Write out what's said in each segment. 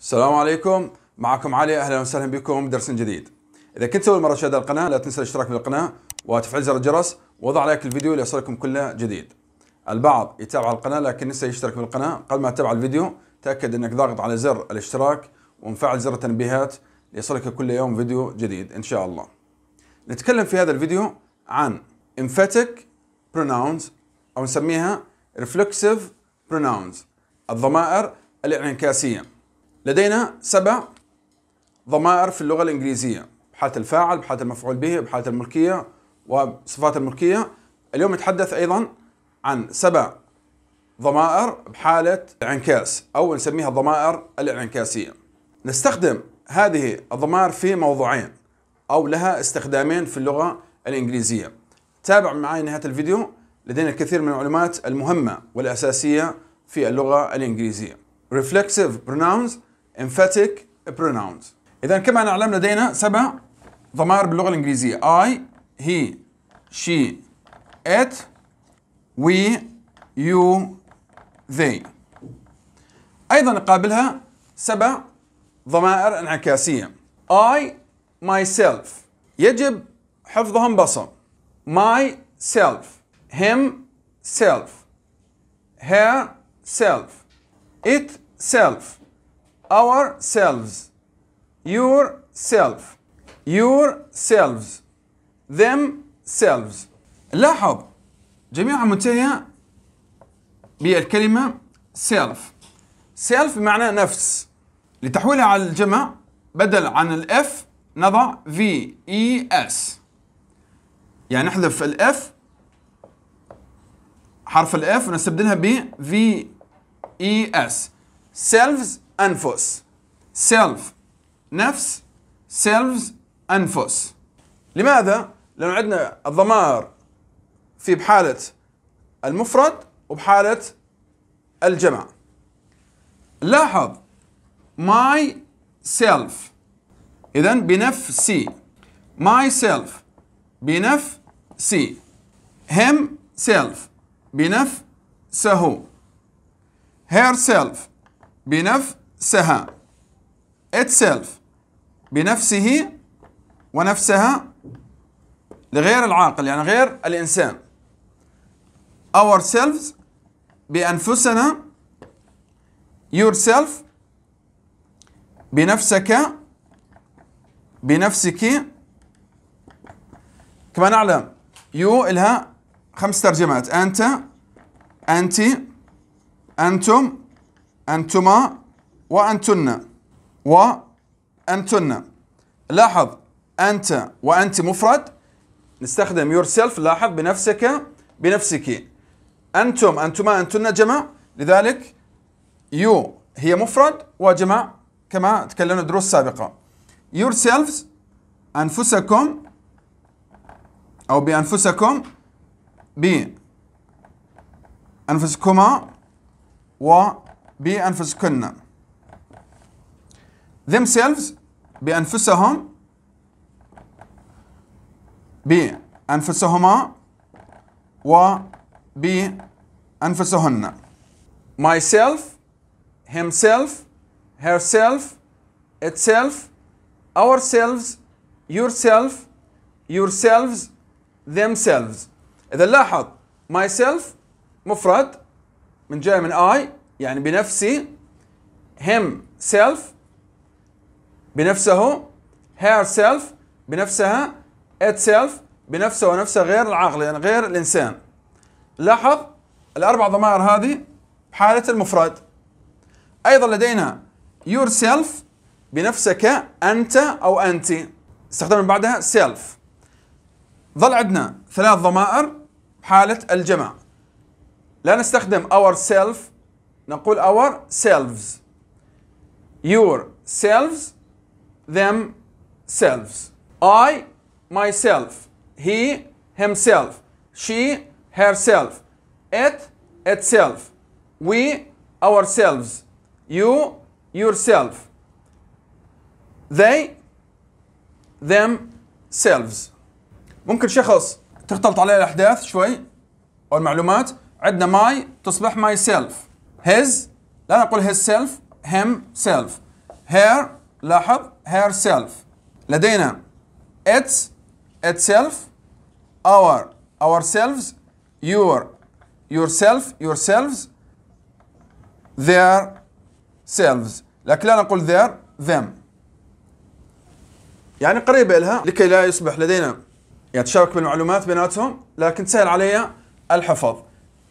السلام عليكم معكم علي اهلا وسهلا بكم درس جديد اذا كنت تسوي مره تشاهد القناه لا تنسى الاشتراك بالقناه وتفعيل زر الجرس وضع لايك الفيديو ليصلكم كل جديد البعض يتابع القناه لكن نسى يشترك بالقناه قبل ما تتابع الفيديو تاكد انك ضاغط على زر الاشتراك ومفعل زر التنبيهات ليصلك كل يوم فيديو جديد ان شاء الله نتكلم في هذا الفيديو عن emphatic pronouns او نسميها reflexive pronouns الضمائر الانعكاسيه لدينا سبع ضمائر في اللغة الإنجليزية بحالة الفاعل بحالة المفعول به بحالة الملكية وصفات الملكية اليوم نتحدث أيضا عن سبع ضمائر بحالة انعكاس أو نسميها الضمائر الانعكاسية نستخدم هذه الضمائر في موضوعين أو لها استخدامين في اللغة الإنجليزية تابع معي نهاية الفيديو لدينا الكثير من المعلومات المهمة والأساسية في اللغة الإنجليزية Reflexive Pronouns emphatic pronouns إذا كما نعلم لدينا سبع ضمائر باللغة الإنجليزية I, he, she, it, we, you, they أيضا نقابلها سبع ضمائر انعكاسية I, myself يجب حفظهم بصم self, him self her self it self ourselves yourself yourselves themselves لاحظ جميعها منتهية بالكلمة self self بمعنى نفس لتحويلها على الجمع بدل عن الاف نضع في اي اس يعني نحذف الاف حرف الاف ونستبدلها ب في اي اس سيلفز أنفس self نفس selves أنفس لماذا؟ لأنه عندنا الضمائر في بحالة المفرد وبحالة الجمع لاحظ my self إذا بنفسي my self بنفسي him self بنفسه herself بنفسه نفسها itself بنفسه ونفسها لغير العاقل يعني غير الإنسان ourselves بأنفسنا yourself بنفسك بنفسك كما نعلم يو لها خمس ترجمات أنت أنت أنتم أنتما وأنتن وأنتن لاحظ أنت وأنت مفرد نستخدم yourself لاحظ بنفسك بنفسك أنتم أنتما أنتن جمع لذلك you هي مفرد وجمع كما تكلمنا دروس سابقة yourselves أنفسكم أو بأنفسكم بأنفسكما وبأنفسكن themselves بأنفسهم بأنفسهما وبأنفسهن myself himself herself itself ourselves yourself yourselves themselves إذا لاحظ myself مفرد من جاي من I يعني بنفسي him self بنفسه herself بنفسها itself بنفسه ونفسه غير العقل يعني غير الإنسان لاحظ الأربع ضمائر هذه بحالة المفرد أيضا لدينا yourself بنفسك أنت أو أنت استخدمنا بعدها self ظل عندنا ثلاث ضمائر بحالة الجمع لا نستخدم our نقول ourselves selves your selves themselves. I, myself. He, himself. She, herself. It, itself. We, ourselves. You, yourself. They, themselves. ممكن شخص تختلط عليه الأحداث شوي أو المعلومات عندنا my تصبح myself his لا نقول his self himself her لاحظ herself لدينا its itself our ourselves your yourself yourselves their selves لكن لا نقول their them يعني قريبة لها لكي لا يصبح لدينا يتشارك بالمعلومات بيناتهم لكن سهل علي الحفظ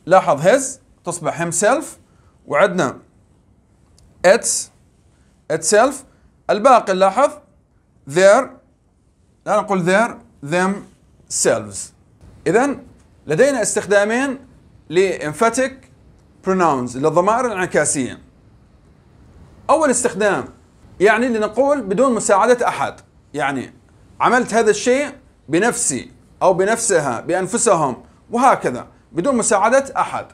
لاحظ his تصبح himself وعندنا its itself الباقي لاحظ their لا نقول their themselves إذا لدينا استخدامين لإنفاتيك pronouns للضمائر الانعكاسية أول استخدام يعني لنقول بدون مساعدة أحد يعني عملت هذا الشيء بنفسي أو بنفسها بأنفسهم وهكذا بدون مساعدة أحد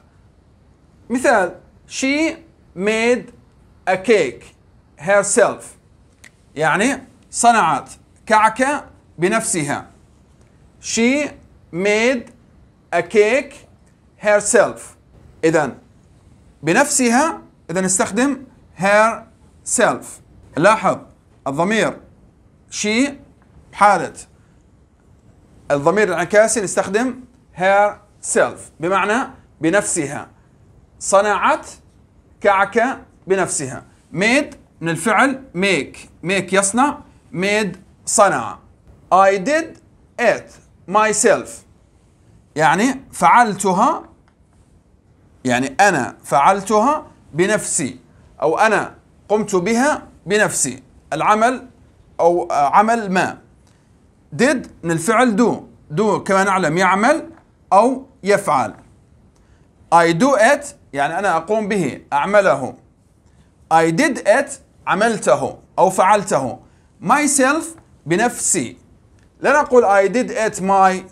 مثال she made a cake herself يعني صنعت كعكة بنفسها she made a cake herself إذا بنفسها إذا نستخدم herself لاحظ الضمير she حالة الضمير الانعكاسي نستخدم herself بمعنى بنفسها صنعت كعكة بنفسها made من الفعل make make يصنع made صنع I did it myself يعني فعلتها يعني أنا فعلتها بنفسي أو أنا قمت بها بنفسي العمل أو عمل ما did من الفعل do do كما نعلم يعمل أو يفعل I do it يعني أنا أقوم به أعمله I did it عملته أو فعلته myself بنفسي لا نقول I did it my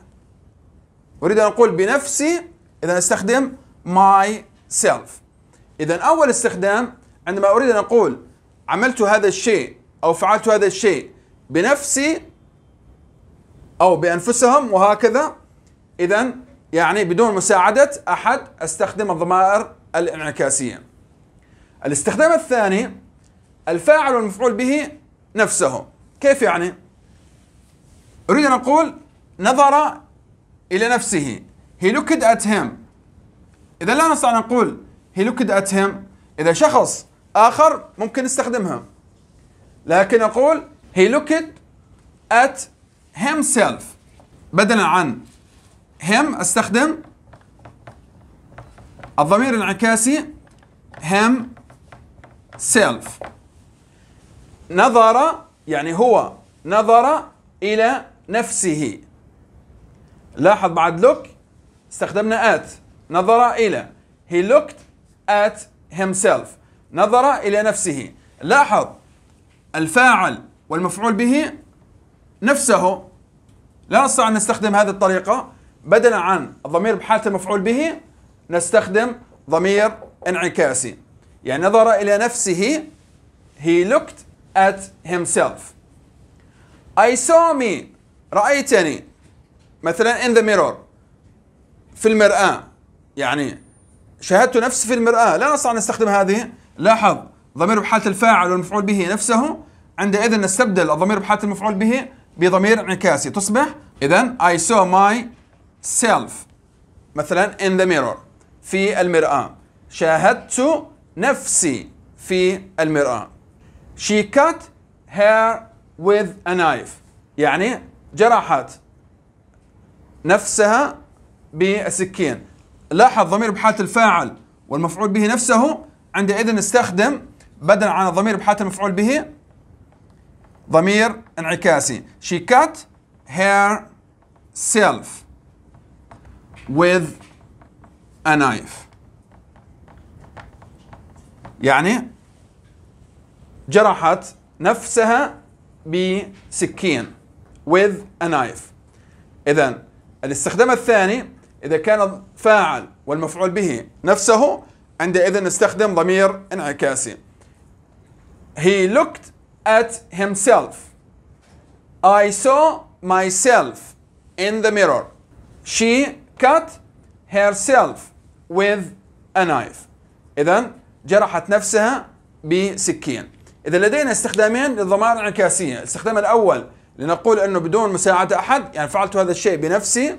أريد أن أقول بنفسي إذا استخدم myself إذا أول استخدام عندما أريد أن أقول عملت هذا الشيء أو فعلت هذا الشيء بنفسي أو بأنفسهم وهكذا إذا يعني بدون مساعدة أحد أستخدم الضمائر الانعكاسية الاستخدام الثاني الفاعل والمفعول به نفسه كيف يعني أريد أن أقول نظر إلى نفسه he looked at him إذا لا نستطيع أن نقول he looked at him إذا شخص آخر ممكن نستخدمها لكن أقول he looked at himself بدلا عن him أستخدم الضمير الانعكاسي himself نظر يعني هو نظر إلى نفسه لاحظ بعد لوك استخدمنا at نظر إلى he looked at himself نظر إلى نفسه لاحظ الفاعل والمفعول به نفسه لا نستطيع أن نستخدم هذه الطريقة بدلا عن الضمير بحالة المفعول به نستخدم ضمير انعكاسي يعني نظر إلى نفسه he looked at himself. I saw me رأيتني مثلا in the mirror في المرآة يعني شاهدت نفسي في المرآة لا نستطيع أن نستخدم هذه لاحظ ضمير بحالة الفاعل والمفعول به نفسه عندئذ نستبدل الضمير بحالة المفعول به بضمير انعكاسي تصبح إذا I saw my self. مثلا in the mirror في المرآة شاهدت نفسي في المرآة she cut her with a knife يعني جرحت نفسها بالسكين لاحظ ضمير بحالة الفاعل والمفعول به نفسه عندئذ نستخدم بدلا عن الضمير بحالة المفعول به ضمير انعكاسي she cut herself with a knife يعني جرحت نفسها بسكين with a knife إذا الاستخدام الثاني إذا كان فاعل والمفعول به نفسه عندئذ نستخدم ضمير انعكاسي He looked at himself I saw myself in the mirror She cut herself with a knife إذا جرحت نفسها بسكين إذا لدينا استخدامين للضمائر الانعكاسية الاستخدام الأول لنقول أنه بدون مساعدة أحد يعني فعلت هذا الشيء بنفسي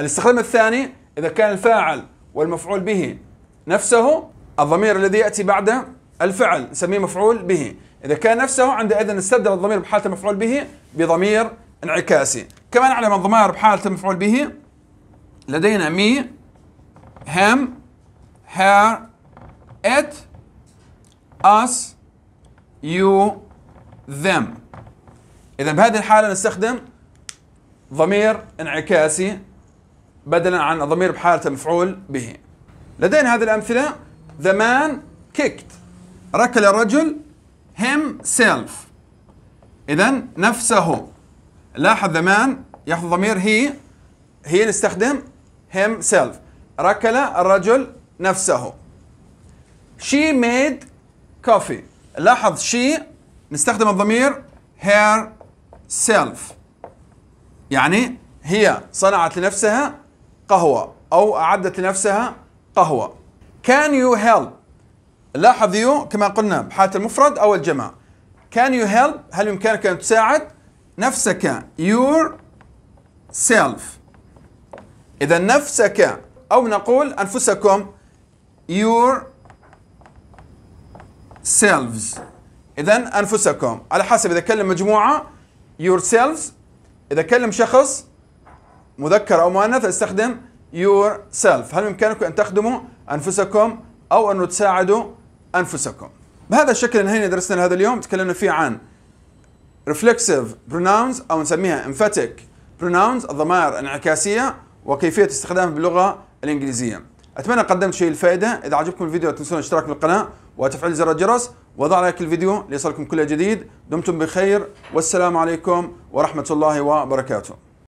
الاستخدام الثاني إذا كان الفاعل والمفعول به نفسه الضمير الذي يأتي بعد الفعل نسميه مفعول به إذا كان نفسه عندئذ نستبدل الضمير بحالة المفعول به بضمير انعكاسي كما نعلم الضمائر بحالة المفعول به لدينا مي هم هير ات اس you them إذا بهذه الحالة نستخدم ضمير انعكاسي بدلا عن ضمير بحالة المفعول به لدينا هذه الأمثلة the man kicked ركل الرجل himself إذا نفسه لاحظ the man يأخذ ضمير he هي نستخدم himself ركل الرجل نفسه she made coffee لاحظ شيء نستخدم الضمير هير سيلف يعني هي صنعت لنفسها قهوة أو أعدت لنفسها قهوة Can you help لاحظ يو كما قلنا بحالة المفرد أو الجمع Can you help هل يمكنك أن تساعد نفسك your self إذا نفسك أو نقول أنفسكم your سيلفز اذا انفسكم على حسب اذا كلم مجموعه يور سيلفز اذا كلم شخص مذكر او مؤنث استخدم يور سيلف هل بامكانكم ان تخدموا انفسكم او انه تساعدوا انفسكم بهذا الشكل انهينا درسنا لهذا اليوم تكلمنا فيه عن reflexive pronouns او نسميها emphatic pronouns الضمائر الانعكاسيه وكيفيه استخدامها باللغه الانجليزيه اتمنى قدمت شيء الفائده اذا عجبكم الفيديو لا تنسون الاشتراك بالقناه وتفعيل زر الجرس وضع لايك الفيديو ليصلكم كل جديد دمتم بخير والسلام عليكم ورحمة الله وبركاته